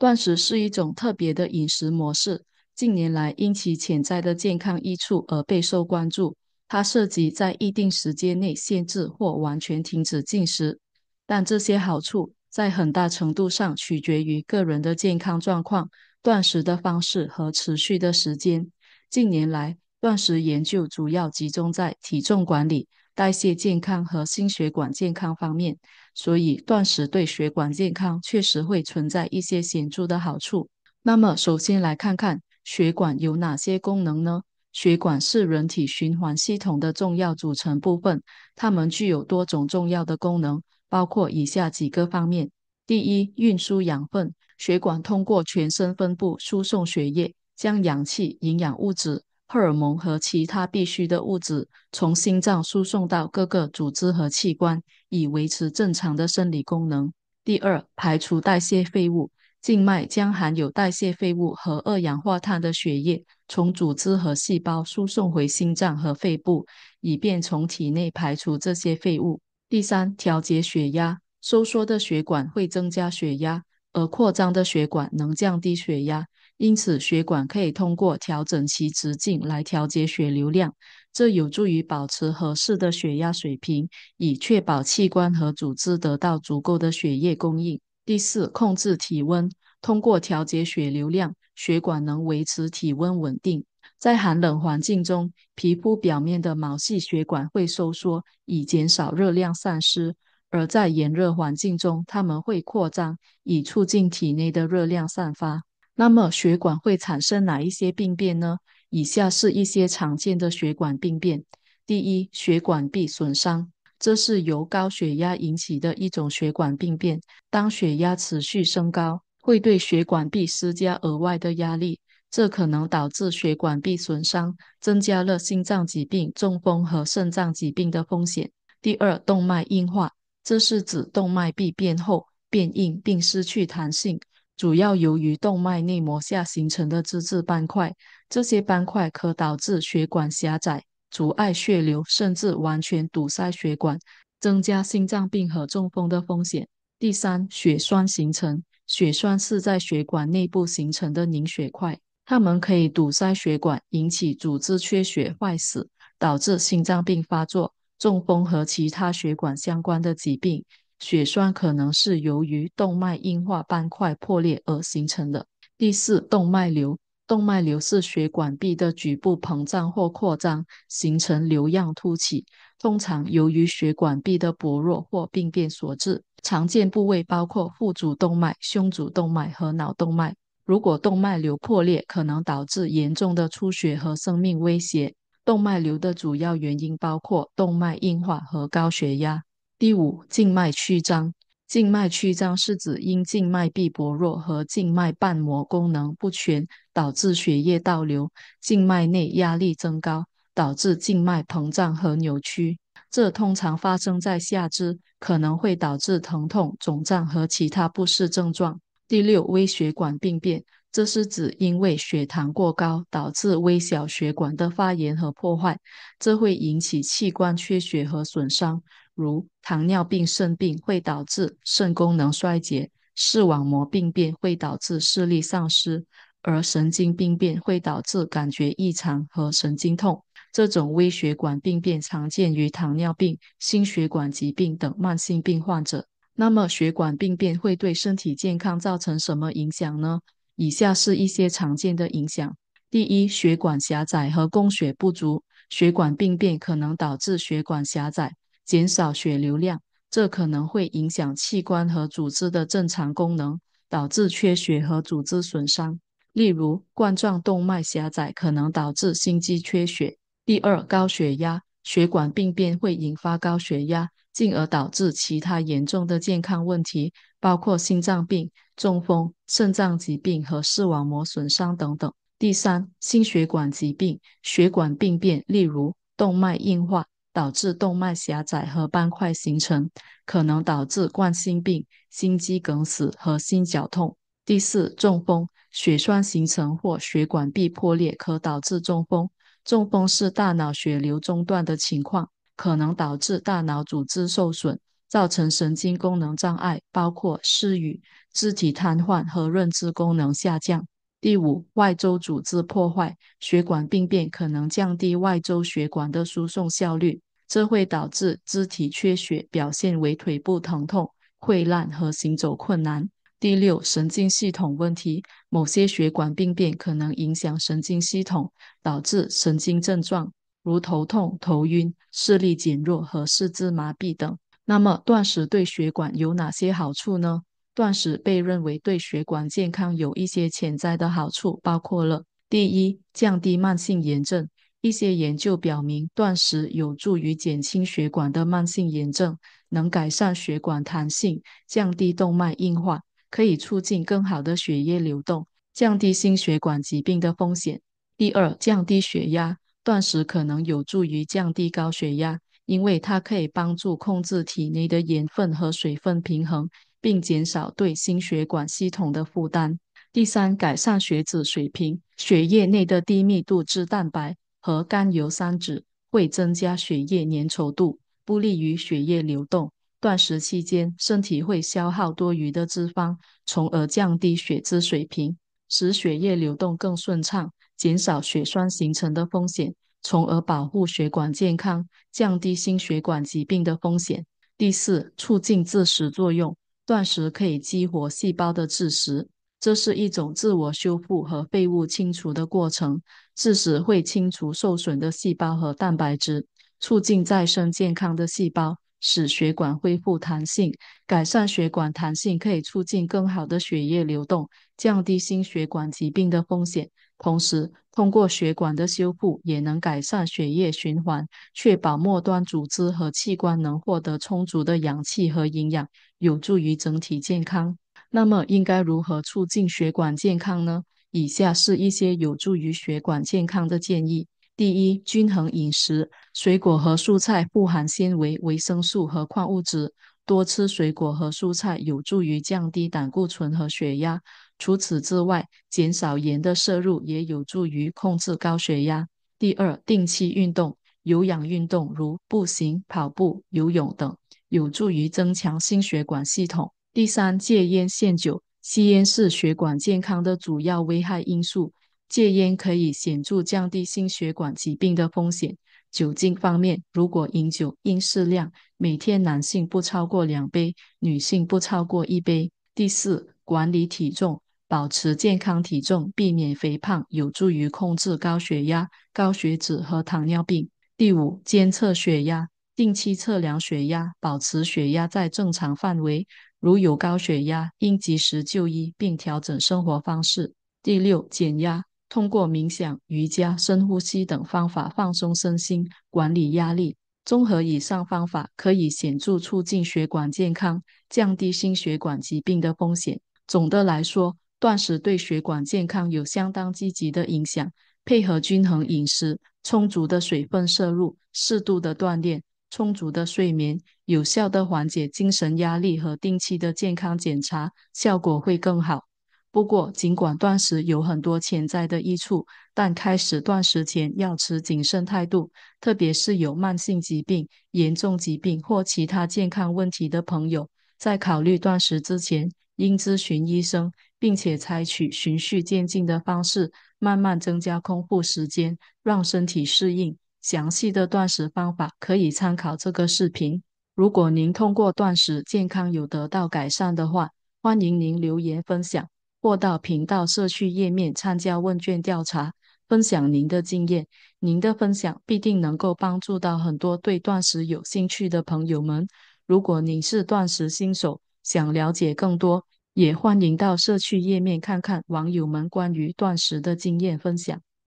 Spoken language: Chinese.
断食是一种特别的饮食模式，近年来因其潜在的健康益处而备受关注。它涉及在一定时间内限制或完全停止进食，但这些好处在很大程度上取决于个人的健康状况、断食的方式和持续的时间。近年来，断食研究主要集中在体重管理。代谢健康和心血管健康方面，所以断食对血管健康确实会存在一些显著的好处。那么，首先来看看血管有哪些功能呢？血管是人体循环系统的重要组成部分，它们具有多种重要的功能，包括以下几个方面：第一，运输养分。血管通过全身分布输送血液，将氧气、营养物质。荷尔蒙和其他必需的物质从心脏输送到各个组织和器官，以维持正常的生理功能。第二，排除代谢废物，静脉将含有代谢废物和二氧化碳的血液从组织和细胞输送回心脏和肺部，以便从体内排除这些废物。第三，调节血压，收缩的血管会增加血压，而扩张的血管能降低血压。因此，血管可以通过调整其直径来调节血流量，这有助于保持合适的血压水平，以确保器官和组织得到足够的血液供应。第四，控制体温。通过调节血流量，血管能维持体温稳定。在寒冷环境中，皮肤表面的毛细血管会收缩，以减少热量散失；而在炎热环境中，它们会扩张，以促进体内的热量散发。那么血管会产生哪一些病变呢？以下是一些常见的血管病变：第一，血管壁损伤，这是由高血压引起的一种血管病变。当血压持续升高，会对血管壁施加额外的压力，这可能导致血管壁损伤，增加了心脏疾病、中风和肾脏疾病的风险。第二，动脉硬化，这是指动脉壁变厚、变硬并失去弹性。主要由于动脉内膜下形成的脂质斑块，这些斑块可导致血管狭窄，阻碍血流，甚至完全堵塞血管，增加心脏病和中风的风险。第三，血栓形成。血栓是在血管内部形成的凝血块，它们可以堵塞血管，引起组织缺血坏死，导致心脏病发作、中风和其他血管相关的疾病。血栓可能是由于动脉硬化斑块破裂而形成的。第四，动脉瘤。动脉瘤是血管壁的局部膨胀或扩张，形成瘤样凸起，通常由于血管壁的薄弱或病变所致。常见部位包括腹主动脉、胸主动脉和脑动脉。如果动脉瘤破裂，可能导致严重的出血和生命威胁。动脉瘤的主要原因包括动脉硬化和高血压。第五，静脉曲张。静脉曲张是指因静脉壁薄弱和静脉瓣膜功能不全，导致血液倒流，静脉内压力增高，导致静脉膨胀和扭曲。这通常发生在下肢，可能会导致疼痛、肿胀和其他不适症状。第六，微血管病变。这是指因为血糖过高导致微小血管的发炎和破坏，这会引起器官缺血和损伤。如糖尿病肾病会导致肾功能衰竭，视网膜病变会导致视力丧失，而神经病变会导致感觉异常和神经痛。这种微血管病变常见于糖尿病、心血管疾病等慢性病患者。那么，血管病变会对身体健康造成什么影响呢？以下是一些常见的影响：第一，血管狭窄和供血不足。血管病变可能导致血管狭窄。减少血流量，这可能会影响器官和组织的正常功能，导致缺血和组织损伤。例如，冠状动脉狭窄可能导致心肌缺血。第二，高血压，血管病变会引发高血压，进而导致其他严重的健康问题，包括心脏病、中风、肾脏疾病和视网膜损伤等等。第三，心血管疾病，血管病变，例如动脉硬化。导致动脉狭窄和斑块形成，可能导致冠心病、心肌梗死和心绞痛。第四，中风，血栓形成或血管壁破裂可导致中风。中风是大脑血流中断的情况，可能导致大脑组织受损，造成神经功能障碍，包括失语、肢体瘫痪和认知功能下降。第五，外周组织破坏，血管病变可能降低外周血管的输送效率，这会导致肢体缺血，表现为腿部疼痛、溃烂和行走困难。第六，神经系统问题，某些血管病变可能影响神经系统，导致神经症状，如头痛、头晕、视力减弱和四肢麻痹等。那么，断食对血管有哪些好处呢？断食被认为对血管健康有一些潜在的好处，包括了：第一，降低慢性炎症。一些研究表明，断食有助于减轻血管的慢性炎症，能改善血管弹性，降低动脉硬化，可以促进更好的血液流动，降低心血管疾病的风险。第二，降低血压。断食可能有助于降低高血压，因为它可以帮助控制体内的盐分和水分平衡。并减少对心血管系统的负担。第三，改善血脂水平。血液内的低密度脂蛋白和甘油三酯会增加血液粘稠度，不利于血液流动。断食期间，身体会消耗多余的脂肪，从而降低血脂水平，使血液流动更顺畅，减少血栓形成的风险，从而保护血管健康，降低心血管疾病的风险。第四，促进自食作用。断食可以激活细胞的自食，这是一种自我修复和废物清除的过程。自食会清除受损的细胞和蛋白质，促进再生健康的细胞，使血管恢复弹性。改善血管弹性可以促进更好的血液流动，降低心血管疾病的风险。同时，通过血管的修复，也能改善血液循环，确保末端组织和器官能获得充足的氧气和营养，有助于整体健康。那么，应该如何促进血管健康呢？以下是一些有助于血管健康的建议：第一，均衡饮食，水果和蔬菜富含纤维、维生素和矿物质，多吃水果和蔬菜有助于降低胆固醇和血压。除此之外，减少盐的摄入也有助于控制高血压。第二，定期运动，有氧运动如步行、跑步、游泳等，有助于增强心血管系统。第三，戒烟限酒，吸烟是血管健康的主要危害因素，戒烟可以显著降低心血管疾病的风险。酒精方面，如果饮酒，应适量，每天男性不超过两杯，女性不超过一杯。第四，管理体重。保持健康体重，避免肥胖，有助于控制高血压、高血脂和糖尿病。第五，监测血压，定期测量血压，保持血压在正常范围。如有高血压，应及时就医并调整生活方式。第六，减压，通过冥想、瑜伽、深呼吸等方法放松身心，管理压力。综合以上方法，可以显著促进血管健康，降低心血管疾病的风险。总的来说。断食对血管健康有相当积极的影响，配合均衡饮食、充足的水分摄入、适度的锻炼、充足的睡眠、有效的缓解精神压力和定期的健康检查，效果会更好。不过，尽管断食有很多潜在的益处，但开始断食前要持谨慎态度，特别是有慢性疾病、严重疾病或其他健康问题的朋友，在考虑断食之前。应咨询医生，并且采取循序渐进的方式，慢慢增加空腹时间，让身体适应。详细的断食方法可以参考这个视频。如果您通过断食健康有得到改善的话，欢迎您留言分享，或到频道社区页面参加问卷调查，分享您的经验。您的分享必定能够帮助到很多对断食有兴趣的朋友们。如果您是断食新手，想了解更多，也欢迎到社区页面看看网友们关于断食的经验分享。